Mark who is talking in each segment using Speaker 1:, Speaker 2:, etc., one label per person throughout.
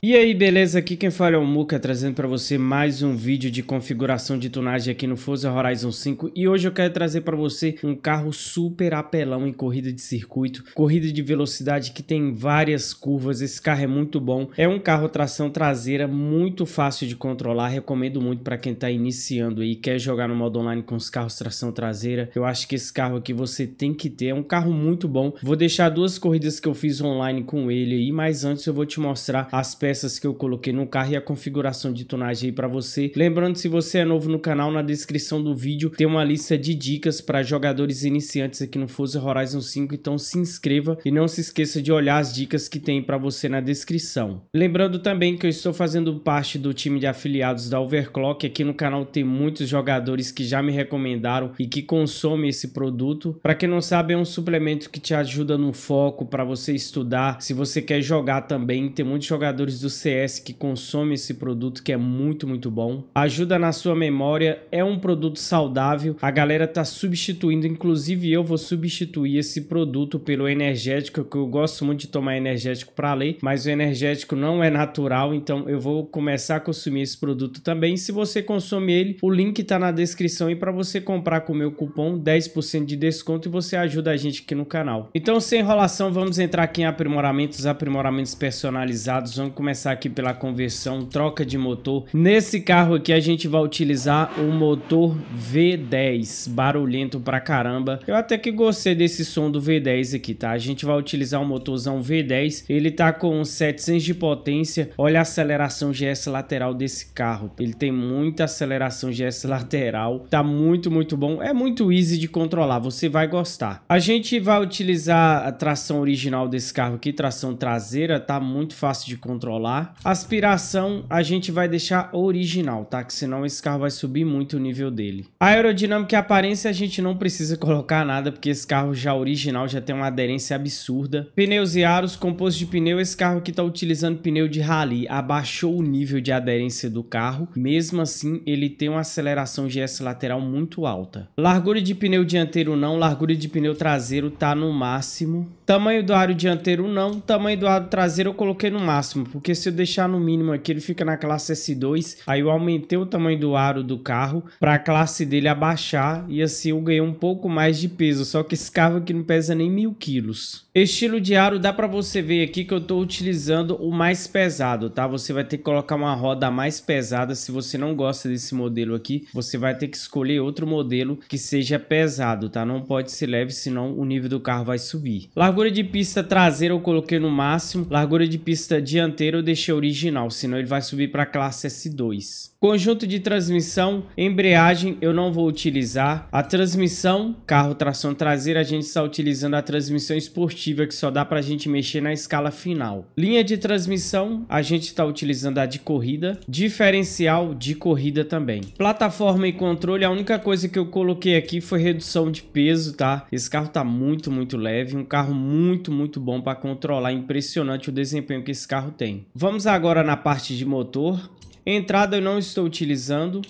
Speaker 1: E aí, beleza? Aqui quem fala é o Muca, trazendo para você mais um vídeo de configuração de tunagem aqui no Forza Horizon 5. E hoje eu quero trazer para você um carro super apelão em corrida de circuito, corrida de velocidade que tem várias curvas. Esse carro é muito bom. É um carro tração traseira muito fácil de controlar. Recomendo muito para quem está iniciando e quer jogar no modo online com os carros tração traseira. Eu acho que esse carro aqui você tem que ter. É um carro muito bom. Vou deixar duas corridas que eu fiz online com ele aí, mas antes eu vou te mostrar as peças peças que eu coloquei no carro e a configuração de tonagem aí para você. Lembrando, se você é novo no canal, na descrição do vídeo tem uma lista de dicas para jogadores iniciantes aqui no Forza Horizon 5, então se inscreva e não se esqueça de olhar as dicas que tem para você na descrição. Lembrando também que eu estou fazendo parte do time de afiliados da Overclock, aqui no canal tem muitos jogadores que já me recomendaram e que consomem esse produto. Para quem não sabe, é um suplemento que te ajuda no foco para você estudar, se você quer jogar também, tem muitos jogadores do CS que consomem esse produto que é muito, muito bom. Ajuda na sua memória, é um produto saudável. A galera tá substituindo, inclusive eu vou substituir esse produto pelo energético, que eu gosto muito de tomar energético para ler, mas o energético não é natural, então eu vou começar a consumir esse produto também. Se você consome ele, o link tá na descrição e para você comprar com o meu cupom 10% de desconto e você ajuda a gente aqui no canal. Então, sem enrolação, vamos entrar aqui em aprimoramentos, aprimoramentos personalizados. Vamos começar começar aqui pela conversão, troca de motor. Nesse carro aqui a gente vai utilizar o motor V10, barulhento pra caramba. Eu até que gostei desse som do V10 aqui, tá? A gente vai utilizar o motorzão V10, ele tá com 700 de potência. Olha a aceleração GS lateral desse carro. Ele tem muita aceleração GS lateral, tá muito, muito bom. É muito easy de controlar, você vai gostar. A gente vai utilizar a tração original desse carro aqui, tração traseira, tá muito fácil de controlar Aspiração a gente vai deixar original, tá? Que senão esse carro vai subir muito o nível dele. A aerodinâmica e aparência a gente não precisa colocar nada, porque esse carro já é original já tem uma aderência absurda. Pneus e aros, composto de pneu, esse carro aqui tá utilizando pneu de rally, abaixou o nível de aderência do carro. Mesmo assim, ele tem uma aceleração GS lateral muito alta. Largura de pneu dianteiro não, largura de pneu traseiro tá no máximo. Tamanho do aro dianteiro não, tamanho do aro traseiro eu coloquei no máximo, porque porque se eu deixar no mínimo aqui, ele fica na classe S2, aí eu aumentei o tamanho do aro do carro para a classe dele abaixar e assim eu ganhei um pouco mais de peso, só que esse carro aqui não pesa nem mil quilos. Estilo de aro dá para você ver aqui que eu estou utilizando o mais pesado, tá? Você vai ter que colocar uma roda mais pesada, se você não gosta desse modelo aqui, você vai ter que escolher outro modelo que seja pesado, tá? Não pode ser leve, senão o nível do carro vai subir. Largura de pista traseira eu coloquei no máximo, largura de pista dianteira eu deixei original, senão ele vai subir para a classe S2. Conjunto de transmissão, embreagem eu não vou utilizar. A transmissão, carro tração traseira, a gente está utilizando a transmissão esportiva que só dá para a gente mexer na escala final. Linha de transmissão, a gente está utilizando a de corrida. Diferencial de corrida também. Plataforma e controle, a única coisa que eu coloquei aqui foi redução de peso, tá? Esse carro está muito, muito leve, um carro muito, muito bom para controlar, impressionante o desempenho que esse carro tem. Vamos agora na parte de motor. Entrada eu não estou utilizando.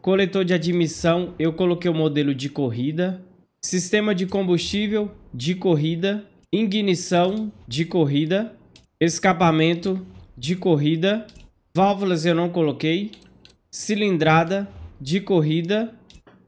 Speaker 1: Coletor de admissão, eu coloquei o modelo de corrida. Sistema de combustível, de corrida. Ignição, de corrida. Escapamento, de corrida. Válvulas eu não coloquei. Cilindrada, de corrida.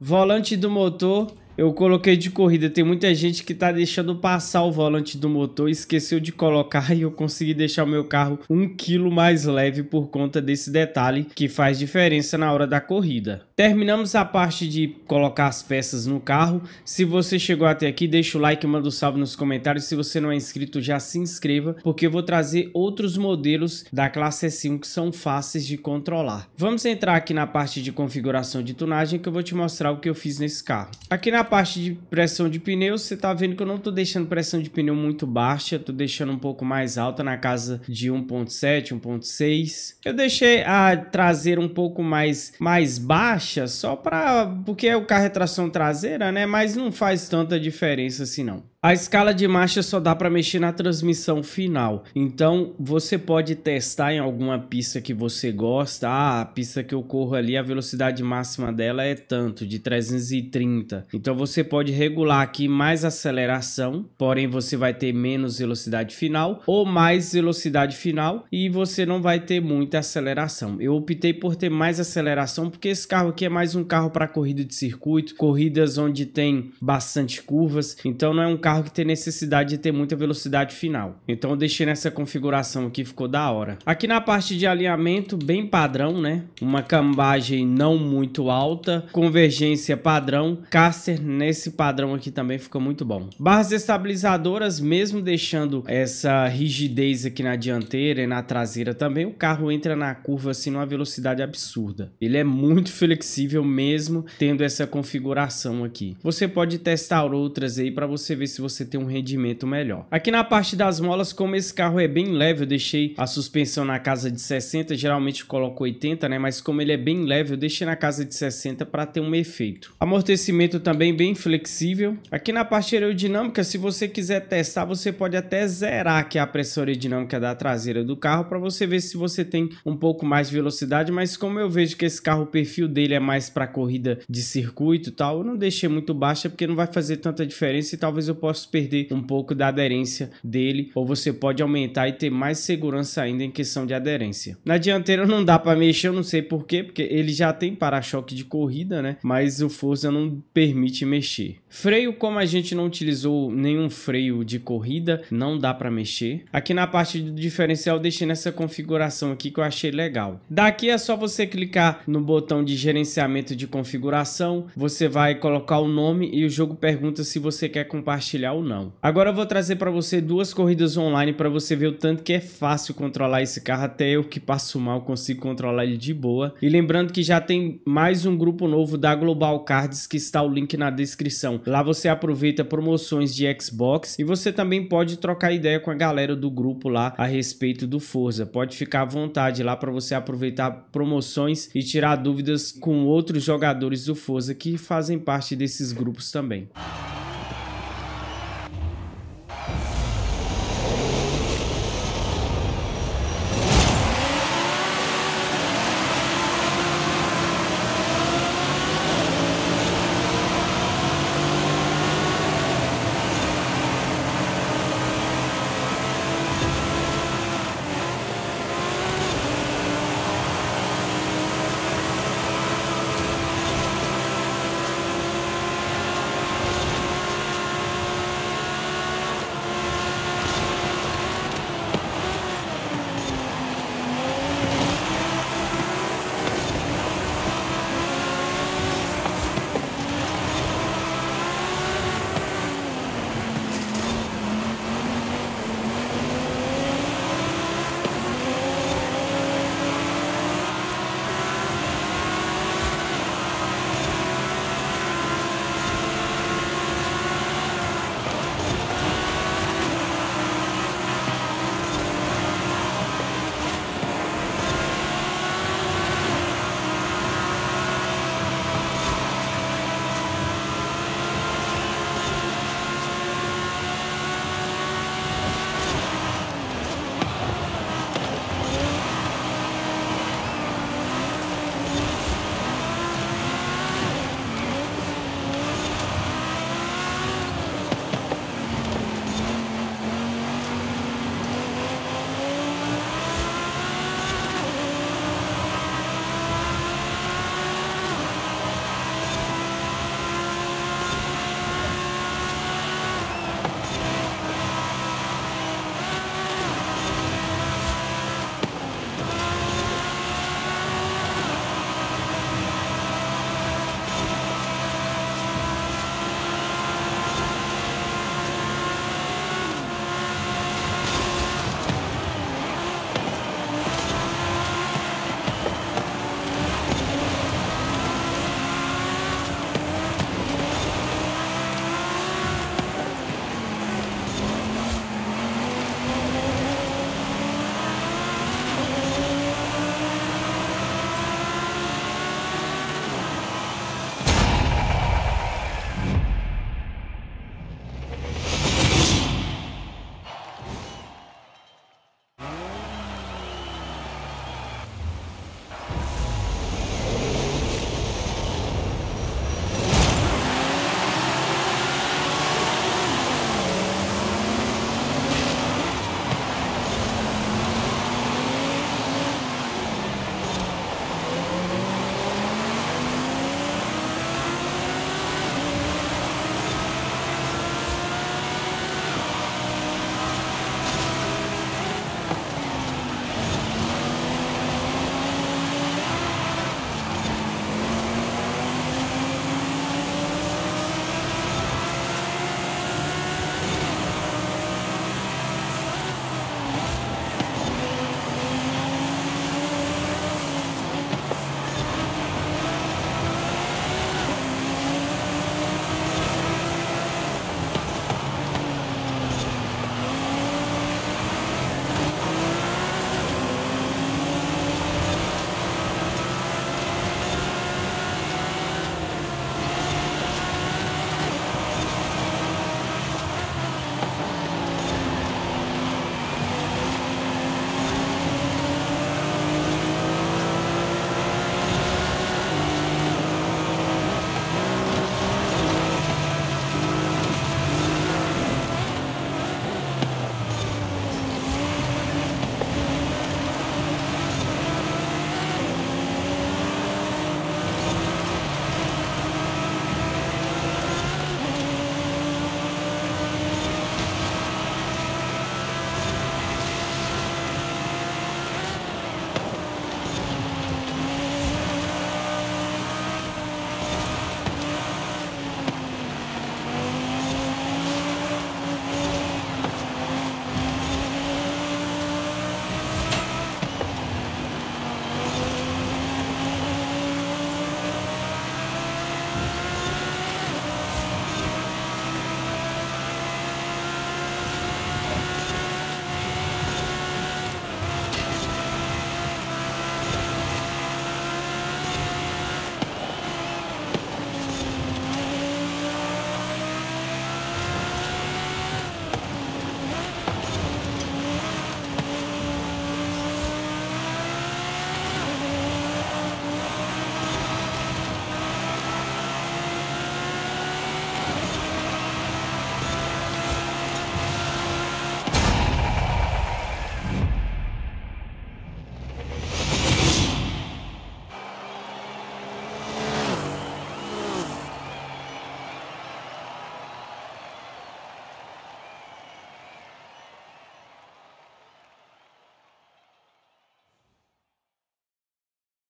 Speaker 1: Volante do motor, eu coloquei de corrida, tem muita gente que tá deixando passar o volante do motor, esqueceu de colocar e eu consegui deixar o meu carro um quilo mais leve por conta desse detalhe que faz diferença na hora da corrida. Terminamos a parte de colocar as peças no carro. Se você chegou até aqui, deixa o like, manda um salve nos comentários. Se você não é inscrito, já se inscreva, porque eu vou trazer outros modelos da classe S1 que são fáceis de controlar. Vamos entrar aqui na parte de configuração de tunagem que eu vou te mostrar o que eu fiz nesse carro. Aqui na parte de pressão de pneus você tá vendo que eu não tô deixando pressão de pneu muito baixa, tô deixando um pouco mais alta, na casa de 1.7, 1.6. Eu deixei a traseira um pouco mais, mais baixa, só para porque é o carro é tração traseira, né? Mas não faz tanta diferença assim não. A escala de marcha só dá para mexer na transmissão final. Então você pode testar em alguma pista que você gosta. Ah, a pista que eu corro ali, a velocidade máxima dela é tanto, de 330. Então você pode regular aqui mais aceleração, porém você vai ter menos velocidade final ou mais velocidade final e você não vai ter muita aceleração. Eu optei por ter mais aceleração porque esse carro aqui é mais um carro para corrida de circuito, corridas onde tem bastante curvas. Então não é um carro carro que tem necessidade de ter muita velocidade final. Então eu deixei nessa configuração aqui, ficou da hora. Aqui na parte de alinhamento, bem padrão, né? Uma cambagem não muito alta, convergência padrão, caster nesse padrão aqui também ficou muito bom. Barras estabilizadoras, mesmo deixando essa rigidez aqui na dianteira e na traseira também, o carro entra na curva assim numa velocidade absurda. Ele é muito flexível mesmo tendo essa configuração aqui. Você pode testar outras aí para você ver se se você tem um rendimento melhor. Aqui na parte das molas, como esse carro é bem leve, eu deixei a suspensão na casa de 60, geralmente coloco 80, né? Mas como ele é bem leve, eu deixei na casa de 60 para ter um efeito. Amortecimento também bem flexível. Aqui na parte aerodinâmica, se você quiser testar, você pode até zerar aqui a pressão aerodinâmica da traseira do carro para você ver se você tem um pouco mais de velocidade, mas como eu vejo que esse carro, o perfil dele é mais para corrida de circuito e tal, eu não deixei muito baixa porque não vai fazer tanta diferença e talvez eu possa posso perder um pouco da aderência dele, ou você pode aumentar e ter mais segurança ainda em questão de aderência. Na dianteira não dá para mexer, eu não sei porquê, porque ele já tem para-choque de corrida, né? Mas o Forza não permite mexer. Freio, como a gente não utilizou nenhum freio de corrida, não dá para mexer. Aqui na parte do diferencial deixei nessa configuração aqui que eu achei legal. Daqui é só você clicar no botão de gerenciamento de configuração, você vai colocar o nome e o jogo pergunta se você quer compartilhar ou não. Agora eu vou trazer para você duas corridas online para você ver o tanto que é fácil controlar esse carro, até eu que passo mal consigo controlar ele de boa. E lembrando que já tem mais um grupo novo da Global Cards que está o link na descrição. Lá você aproveita promoções de Xbox e você também pode trocar ideia com a galera do grupo lá a respeito do Forza. Pode ficar à vontade lá para você aproveitar promoções e tirar dúvidas com outros jogadores do Forza que fazem parte desses grupos também.